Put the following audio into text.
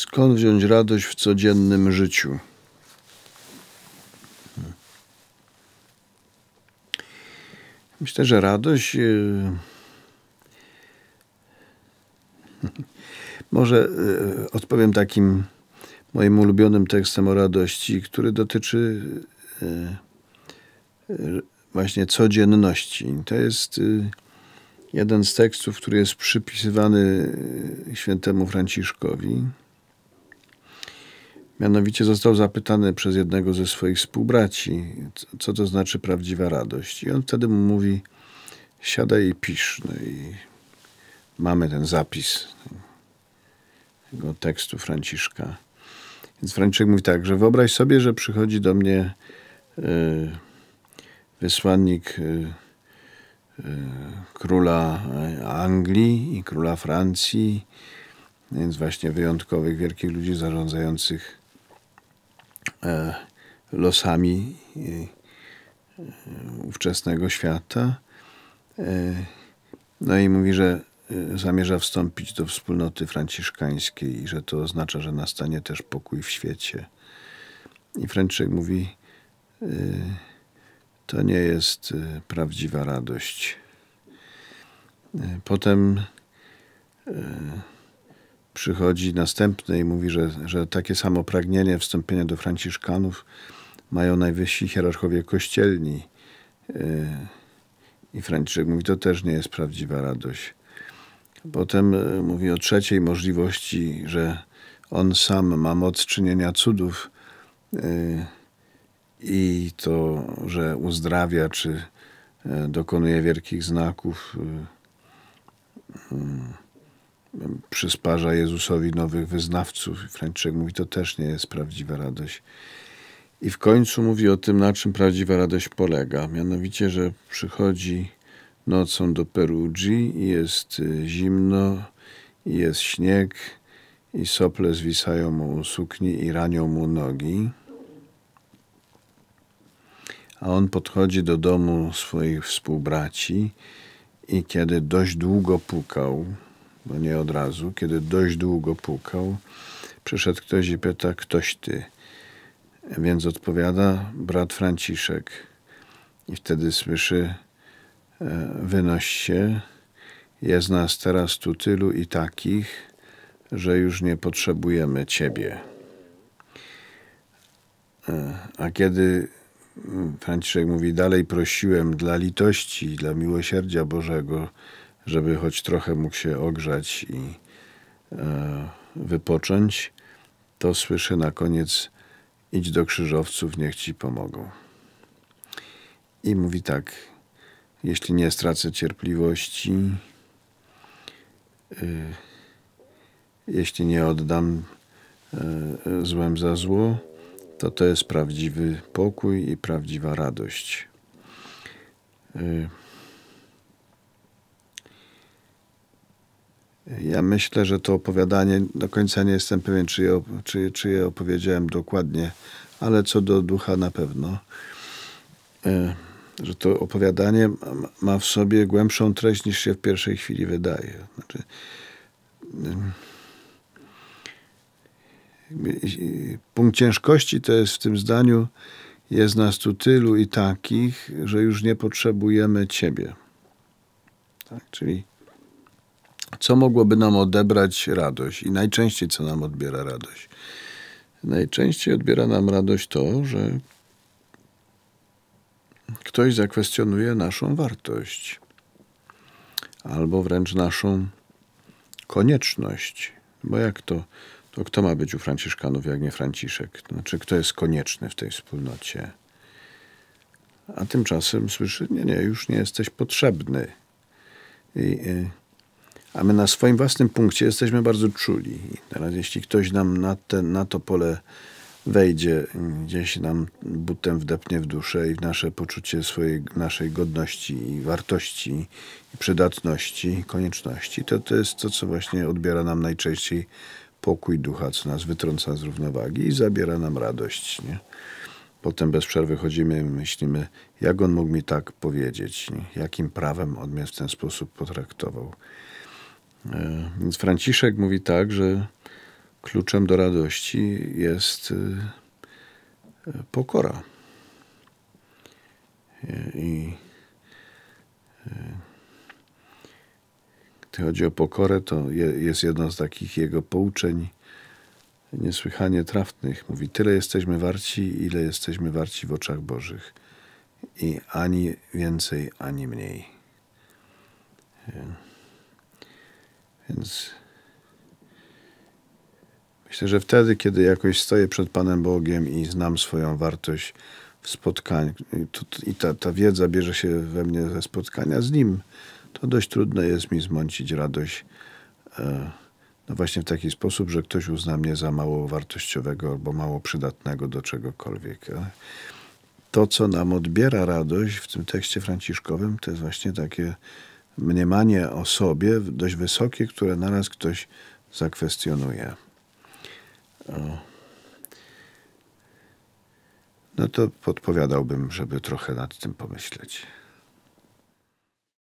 Skąd wziąć radość w codziennym życiu? Myślę, że radość y, może y, odpowiem takim moim ulubionym tekstem o radości, który dotyczy y, właśnie codzienności. To jest jeden z tekstów, który jest przypisywany świętemu Franciszkowi. Mianowicie został zapytany przez jednego ze swoich współbraci, co to znaczy prawdziwa radość. I on wtedy mu mówi: Siadaj i pisz. No i mamy ten zapis tego tekstu Franciszka. Więc Franciszek mówi tak, że wyobraź sobie, że przychodzi do mnie y, wysłannik y, y, króla Anglii i króla Francji, więc właśnie wyjątkowych, wielkich ludzi zarządzających E, losami e, e, ówczesnego świata. No i mówi, że zamierza wstąpić do wspólnoty franciszkańskiej i że to oznacza, że nastanie też pokój w świecie. I Franciszek mówi, to nie jest prawdziwa radość. Potem przychodzi następny i mówi, że, że takie samo pragnienie wstąpienia do franciszkanów mają najwyżsi hierarchowie kościelni. Y, I Franciszek mówi, to też nie jest prawdziwa radość. Potem y, mówi o trzeciej możliwości, że on sam ma moc czynienia cudów y, i to, że uzdrawia czy dokonuje wielkich znaków przysparza Jezusowi nowych wyznawców. Franciszek mówi, to też nie jest prawdziwa radość. I w końcu mówi o tym, na czym prawdziwa radość polega. Mianowicie, że przychodzi nocą do Perugii i jest y, zimno, i jest śnieg, i sople zwisają mu sukni i ranią mu nogi. A on podchodzi do domu swoich współbraci i kiedy dość długo pukał, bo nie od razu, kiedy dość długo pukał, przyszedł ktoś i pyta, ktoś ty. Więc odpowiada brat Franciszek. I wtedy słyszy, e, wynoś się, jest nas teraz tu tylu i takich, że już nie potrzebujemy ciebie. E, a kiedy mm, Franciszek mówi, dalej prosiłem dla litości, dla miłosierdzia Bożego, żeby choć trochę mógł się ogrzać i e, wypocząć, to słyszy na koniec: idź do krzyżowców, niech ci pomogą. I mówi tak: jeśli nie stracę cierpliwości, y, jeśli nie oddam y, złem za zło, to to jest prawdziwy pokój i prawdziwa radość. Y, Ja myślę, że to opowiadanie, do końca nie jestem pewien, czy je, czy, czy je opowiedziałem dokładnie, ale co do ducha na pewno, e, że to opowiadanie ma w sobie głębszą treść niż się w pierwszej chwili wydaje. Znaczy, punkt ciężkości to jest w tym zdaniu, jest nas tu tylu i takich, że już nie potrzebujemy Ciebie. Tak, czyli co mogłoby nam odebrać radość i najczęściej co nam odbiera radość. Najczęściej odbiera nam radość to, że ktoś zakwestionuje naszą wartość albo wręcz naszą konieczność. Bo jak to, to kto ma być u Franciszkanów, jak nie Franciszek? Znaczy, kto jest konieczny w tej wspólnocie? A tymczasem słyszy, nie, nie, już nie jesteś potrzebny. I, y, a my na swoim własnym punkcie jesteśmy bardzo czuli. I teraz jeśli ktoś nam na, te, na to pole wejdzie, gdzieś nam butem wdepnie w duszę i w nasze poczucie swojej, naszej godności i wartości, i przydatności, i konieczności, to to jest to, co właśnie odbiera nam najczęściej pokój ducha, co nas wytrąca z równowagi i zabiera nam radość. Nie? Potem bez przerwy chodzimy i myślimy, jak on mógł mi tak powiedzieć, nie? jakim prawem on mnie w ten sposób potraktował. E, więc Franciszek mówi tak, że kluczem do radości jest y, y, pokora. E, I y, gdy chodzi o pokorę, to jest jedno z takich jego pouczeń niesłychanie trafnych. Mówi, tyle jesteśmy warci, ile jesteśmy warci w oczach Bożych. I ani więcej, ani mniej. E, więc myślę, że wtedy, kiedy jakoś stoję przed Panem Bogiem i znam swoją wartość w spotkaniu, i ta, ta wiedza bierze się we mnie ze spotkania z Nim, to dość trudno jest mi zmącić radość. E, no właśnie w taki sposób, że ktoś uzna mnie za mało wartościowego albo mało przydatnego do czegokolwiek. E, to, co nam odbiera radość w tym tekście franciszkowym, to jest właśnie takie mniemanie o sobie dość wysokie, które naraz ktoś zakwestionuje. O. No to podpowiadałbym, żeby trochę nad tym pomyśleć.